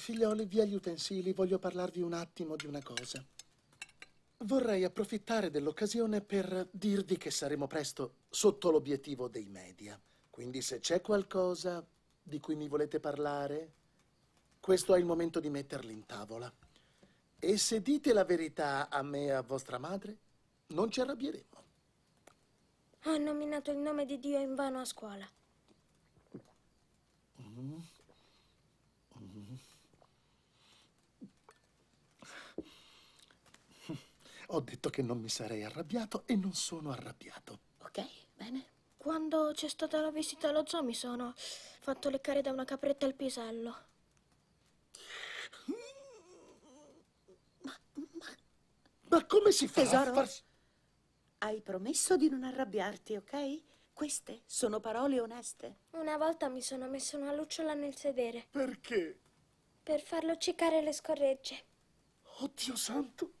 Figlioli, via gli utensili, voglio parlarvi un attimo di una cosa. Vorrei approfittare dell'occasione per dirvi che saremo presto sotto l'obiettivo dei media. Quindi se c'è qualcosa di cui mi volete parlare, questo è il momento di metterli in tavola. E se dite la verità a me e a vostra madre, non ci arrabbieremo. Ha nominato il nome di Dio in vano a scuola. Ho detto che non mi sarei arrabbiato e non sono arrabbiato. Ok, bene. Quando c'è stata la visita allo zoo mi sono fatto leccare da una capretta il pisello. Ma, ma... ma come si fa Tesoro, a farsi... hai promesso di non arrabbiarti, ok? Queste sono parole oneste. Una volta mi sono messo una lucciola nel sedere. Perché? Per farlo ciccare le scorregge. Oddio santo!